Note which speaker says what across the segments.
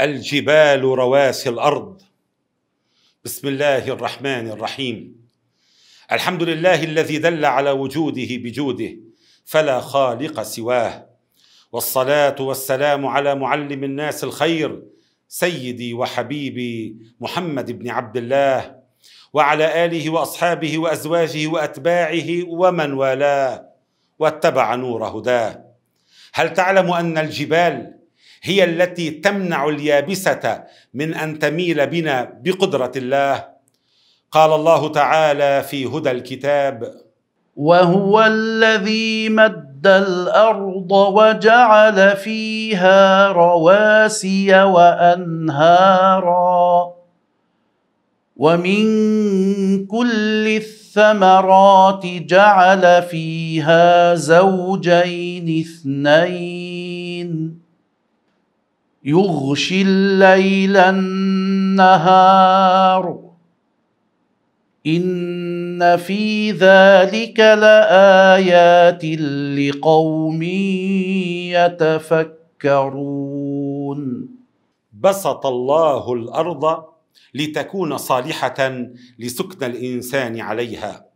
Speaker 1: الجبال رواسي الارض بسم الله الرحمن الرحيم الحمد لله الذي دل على وجوده بجوده فلا خالق سواه والصلاه والسلام على معلم الناس الخير سيدي وحبيبي محمد بن عبد الله وعلى اله واصحابه وازواجه واتباعه ومن والاه واتبع نور هداه هل تعلم ان الجبال هي التي تمنع اليابسه من ان تميل بنا بقدره الله قال
Speaker 2: الله تعالى في هدى الكتاب وهو الذي مد الارض وجعل فيها رواسي وانهارا ومن كل الثمرات جعل فيها زوجين اثنين يغشي الليل النهار ان في ذلك لايات لقوم يتفكرون
Speaker 1: بسط الله الارض لتكون صالحه لسكن الانسان عليها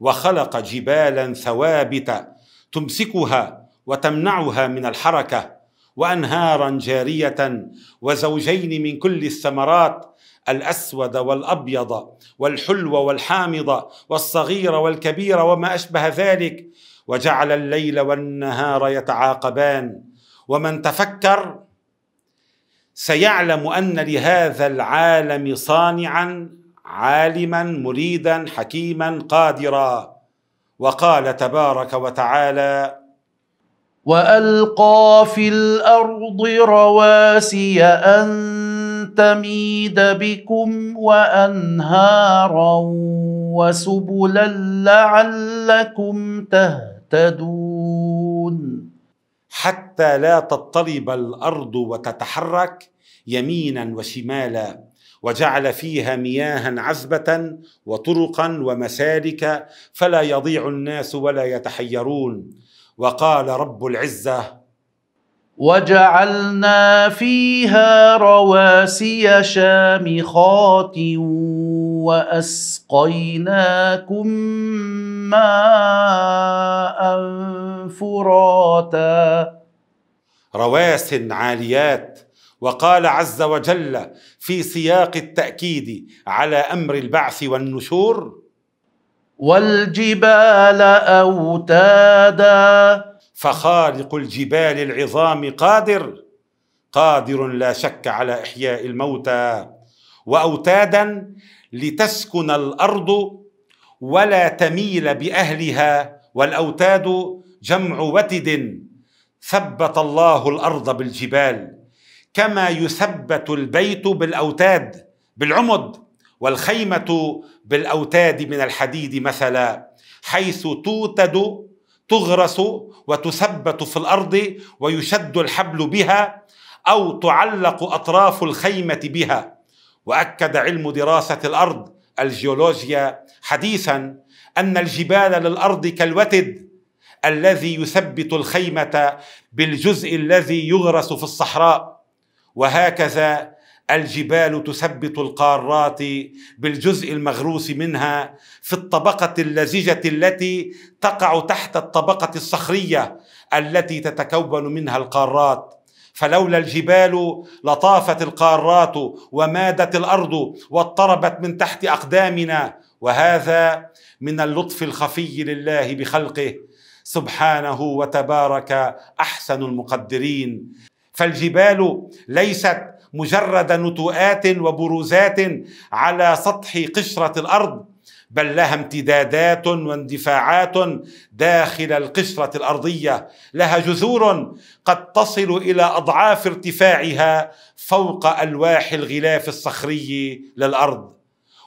Speaker 1: وخلق جبالا ثوابت تمسكها وتمنعها من الحركه وانهارا جاريه وزوجين من كل الثمرات الاسود والابيض والحلو والحامض والصغير والكبير وما اشبه ذلك وجعل الليل والنهار يتعاقبان ومن تفكر سيعلم ان لهذا العالم صانعا عالما مريدا حكيما قادرا وقال تبارك وتعالى
Speaker 2: والقى في الارض رواسي ان تميد بكم وانهارا وسبلا لعلكم تهتدون حتى لا تضطرب الارض وتتحرك
Speaker 1: يمينا وشمالا وجعل فيها مياها عذبه وطرقا ومسالك فلا يضيع الناس ولا يتحيرون وقال رب العزه
Speaker 2: وجعلنا فيها رواسي شامخات واسقيناكم ماء فراتا رواس عاليات وقال
Speaker 1: عز وجل في سياق التاكيد على امر البعث والنشور
Speaker 2: والجبال اوتادا
Speaker 1: فخالق الجبال العظام قادر قادر لا شك على احياء الموتى واوتادا لتسكن الارض ولا تميل باهلها والاوتاد جمع وتد ثبت الله الارض بالجبال كما يثبت البيت بالاوتاد بالعمد والخيمه بالاوتاد من الحديد مثلا حيث توتد تغرس وتثبت في الارض ويشد الحبل بها او تعلق اطراف الخيمه بها واكد علم دراسه الارض الجيولوجيا حديثا ان الجبال للارض كالوتد الذي يثبت الخيمه بالجزء الذي يغرس في الصحراء وهكذا الجبال تثبت القارات بالجزء المغروس منها في الطبقه اللزجه التي تقع تحت الطبقه الصخريه التي تتكون منها القارات فلولا الجبال لطافت القارات ومادت الارض واضطربت من تحت اقدامنا وهذا من اللطف الخفي لله بخلقه سبحانه وتبارك احسن المقدرين فالجبال ليست مجرد نتوءات وبروزات على سطح قشره الارض بل لها امتدادات واندفاعات داخل القشره الارضيه لها جذور قد تصل الى اضعاف ارتفاعها فوق الواح الغلاف الصخري للارض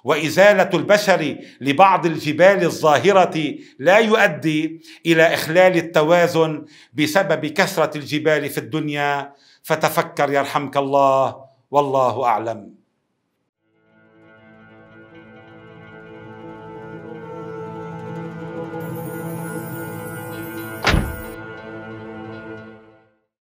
Speaker 1: وازاله البشر لبعض الجبال الظاهره لا يؤدي الى اخلال التوازن بسبب كثره الجبال في الدنيا فتفكر يرحمك الله والله اعلم